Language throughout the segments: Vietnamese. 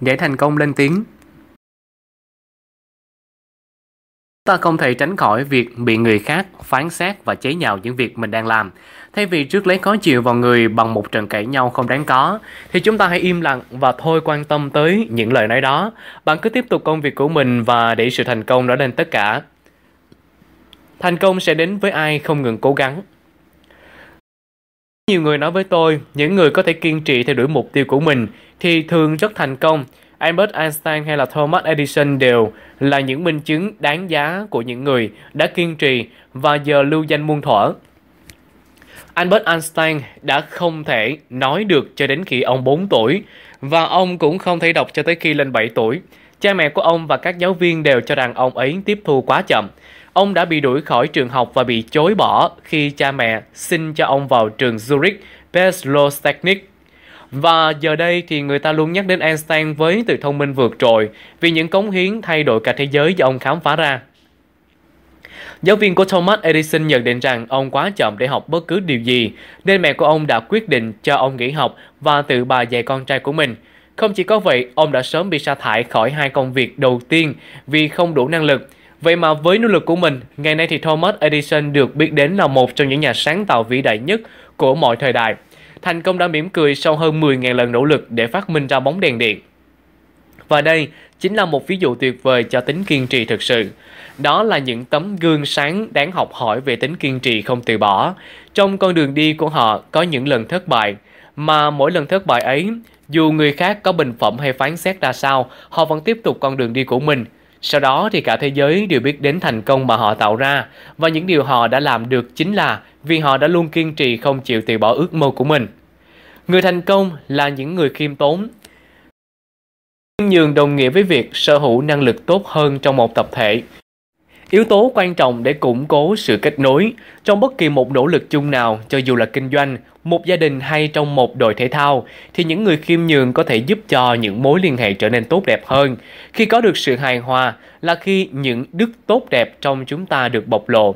Giải thành công lên tiếng. Ta không thể tránh khỏi việc bị người khác phán xét và chế nhạo những việc mình đang làm. Thay vì trước lấy khó chịu vào người bằng một trận cãi nhau không đáng có, thì chúng ta hãy im lặng và thôi quan tâm tới những lời nói đó. Bạn cứ tiếp tục công việc của mình và để sự thành công đó lên tất cả. Thành công sẽ đến với ai không ngừng cố gắng. Nhiều người nói với tôi, những người có thể kiên trì theo đuổi mục tiêu của mình thì thường rất thành công. Albert Einstein hay là Thomas Edison đều là những minh chứng đáng giá của những người đã kiên trì và giờ lưu danh muôn thuở. Albert Einstein đã không thể nói được cho đến khi ông 4 tuổi và ông cũng không thể đọc cho tới khi lên 7 tuổi. Cha mẹ của ông và các giáo viên đều cho rằng ông ấy tiếp thu quá chậm. Ông đã bị đuổi khỏi trường học và bị chối bỏ khi cha mẹ xin cho ông vào trường Zurich Beslotechnik. Và giờ đây thì người ta luôn nhắc đến Einstein với từ thông minh vượt trội vì những cống hiến thay đổi cả thế giới do ông khám phá ra. Giáo viên của Thomas Edison nhận định rằng ông quá chậm để học bất cứ điều gì, nên mẹ của ông đã quyết định cho ông nghỉ học và tự bà dạy con trai của mình. Không chỉ có vậy, ông đã sớm bị sa thải khỏi hai công việc đầu tiên vì không đủ năng lực. Vậy mà với nỗ lực của mình, ngày nay thì Thomas Edison được biết đến là một trong những nhà sáng tạo vĩ đại nhất của mọi thời đại. Thành công đã mỉm cười sau hơn 10.000 lần nỗ lực để phát minh ra bóng đèn điện. Và đây chính là một ví dụ tuyệt vời cho tính kiên trì thực sự. Đó là những tấm gương sáng đáng học hỏi về tính kiên trì không từ bỏ. Trong con đường đi của họ có những lần thất bại, mà mỗi lần thất bại ấy, dù người khác có bình phẩm hay phán xét ra sao, họ vẫn tiếp tục con đường đi của mình sau đó thì cả thế giới đều biết đến thành công mà họ tạo ra và những điều họ đã làm được chính là vì họ đã luôn kiên trì không chịu từ bỏ ước mơ của mình. Người thành công là những người khiêm tốn. Nhường đồng nghĩa với việc sở hữu năng lực tốt hơn trong một tập thể. Yếu tố quan trọng để củng cố sự kết nối trong bất kỳ một nỗ lực chung nào, cho dù là kinh doanh, một gia đình hay trong một đội thể thao, thì những người khiêm nhường có thể giúp cho những mối liên hệ trở nên tốt đẹp hơn. Khi có được sự hài hòa là khi những đức tốt đẹp trong chúng ta được bộc lộ.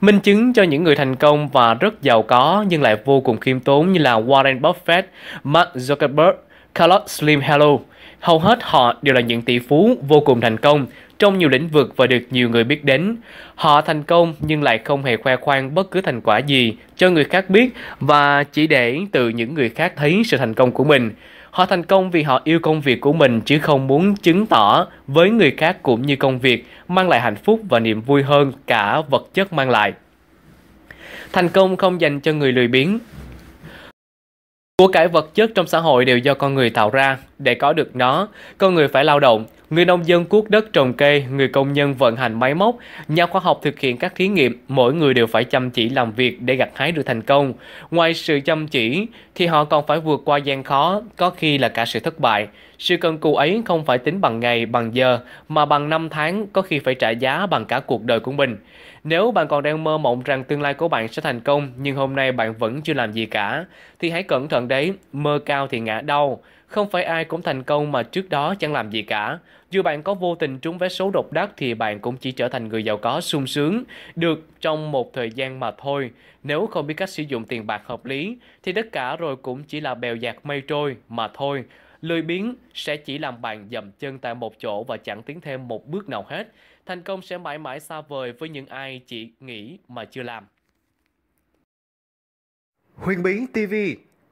Minh chứng cho những người thành công và rất giàu có nhưng lại vô cùng khiêm tốn như là Warren Buffett, Mark Zuckerberg, Carlos Slim Hello. Hầu hết họ đều là những tỷ phú vô cùng thành công trong nhiều lĩnh vực và được nhiều người biết đến. Họ thành công nhưng lại không hề khoe khoang bất cứ thành quả gì cho người khác biết và chỉ để từ những người khác thấy sự thành công của mình. Họ thành công vì họ yêu công việc của mình chứ không muốn chứng tỏ với người khác cũng như công việc mang lại hạnh phúc và niềm vui hơn cả vật chất mang lại. Thành công không dành cho người lười biếng. Của cải vật chất trong xã hội đều do con người tạo ra, để có được nó, con người phải lao động, người nông dân cuốc đất trồng cây, người công nhân vận hành máy móc, nhà khoa học thực hiện các thí nghiệm, mỗi người đều phải chăm chỉ làm việc để gặt hái được thành công. Ngoài sự chăm chỉ thì họ còn phải vượt qua gian khó, có khi là cả sự thất bại. Sự cần cù ấy không phải tính bằng ngày, bằng giờ mà bằng năm tháng, có khi phải trả giá bằng cả cuộc đời của mình. Nếu bạn còn đang mơ mộng rằng tương lai của bạn sẽ thành công nhưng hôm nay bạn vẫn chưa làm gì cả thì hãy cẩn thận đấy, mơ cao thì ngã đau. Không phải ai cũng thành công mà trước đó chẳng làm gì cả. Dù bạn có vô tình trúng vé số độc đắc thì bạn cũng chỉ trở thành người giàu có sung sướng, được trong một thời gian mà thôi. Nếu không biết cách sử dụng tiền bạc hợp lý, thì tất cả rồi cũng chỉ là bèo dạt mây trôi mà thôi. Lười biếng sẽ chỉ làm bạn dậm chân tại một chỗ và chẳng tiến thêm một bước nào hết. Thành công sẽ mãi mãi xa vời với những ai chỉ nghĩ mà chưa làm. Huyền Bí TV